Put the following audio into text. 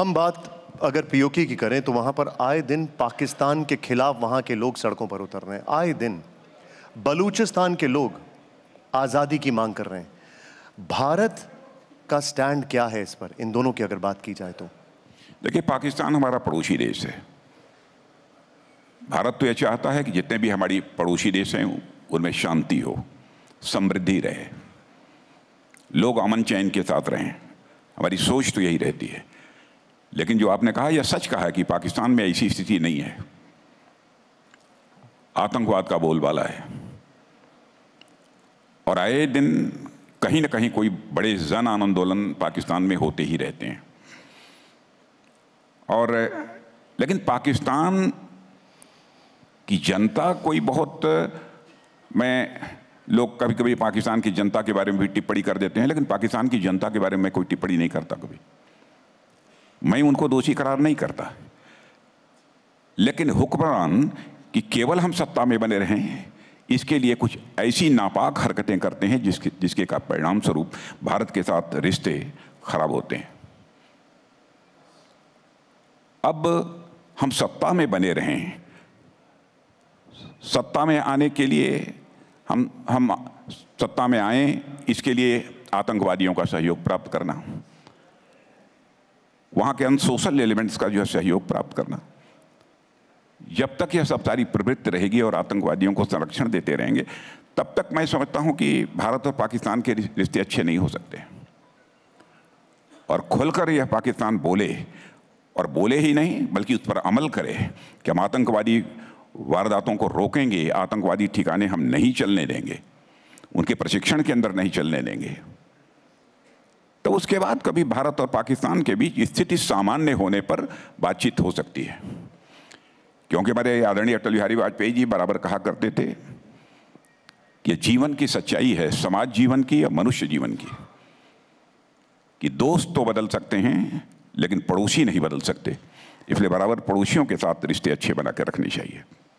हम बात अगर पीओके की करें तो वहाँ पर आए दिन पाकिस्तान के खिलाफ वहाँ के लोग सड़कों पर उतर रहे हैं आए दिन बलूचिस्तान के लोग आज़ादी की मांग कर रहे हैं भारत का स्टैंड क्या है इस पर इन दोनों की अगर बात की जाए तो देखिए पाकिस्तान हमारा पड़ोसी देश है भारत तो यह चाहता है कि जितने भी हमारी पड़ोसी देश हैं उनमें शांति हो समृद्धि रहे लोग अमन चैन के साथ रहें हमारी सोच तो यही रहती है लेकिन जो आपने कहा यह सच कहा है कि पाकिस्तान में ऐसी स्थिति नहीं है आतंकवाद का बोलबाला है और आए दिन कहीं ना कहीं कोई बड़े जन आंदोलन पाकिस्तान में होते ही रहते हैं और लेकिन पाकिस्तान की जनता कोई बहुत मैं लोग कभी कभी पाकिस्तान की जनता के बारे में भी टिप्पणी कर देते हैं लेकिन पाकिस्तान की जनता के बारे में कोई टिप्पणी नहीं करता कभी मैं उनको दोषी करार नहीं करता लेकिन हुक्मरान कि केवल हम सत्ता में बने रहें इसके लिए कुछ ऐसी नापाक हरकतें करते हैं जिसके जिसके का परिणाम स्वरूप भारत के साथ रिश्ते खराब होते हैं अब हम सत्ता में बने रहें सत्ता में आने के लिए हम हम सत्ता में आए इसके लिए आतंकवादियों का सहयोग प्राप्त करना वहाँ के अनसोशल एलिमेंट्स का जो है सहयोग प्राप्त करना जब तक यह सब सारी प्रवृत्ति रहेगी और आतंकवादियों को संरक्षण देते रहेंगे तब तक मैं समझता हूँ कि भारत और पाकिस्तान के रिश्ते अच्छे नहीं हो सकते और खुलकर यह पाकिस्तान बोले और बोले ही नहीं बल्कि उस पर अमल करे कि हम आतंकवादी वारदातों को रोकेंगे आतंकवादी ठिकाने हम नहीं चलने देंगे उनके प्रशिक्षण के अंदर नहीं चलने देंगे तब तो उसके बाद कभी भारत और पाकिस्तान के बीच स्थिति सामान्य होने पर बातचीत हो सकती है क्योंकि हमारे आदरणीय अटल बिहारी वाजपेयी जी बराबर कहा करते थे कि जीवन की सच्चाई है समाज जीवन की या मनुष्य जीवन की कि दोस्त तो बदल सकते हैं लेकिन पड़ोसी नहीं बदल सकते इसलिए बराबर पड़ोसियों के साथ रिश्ते अच्छे बना के रखने चाहिए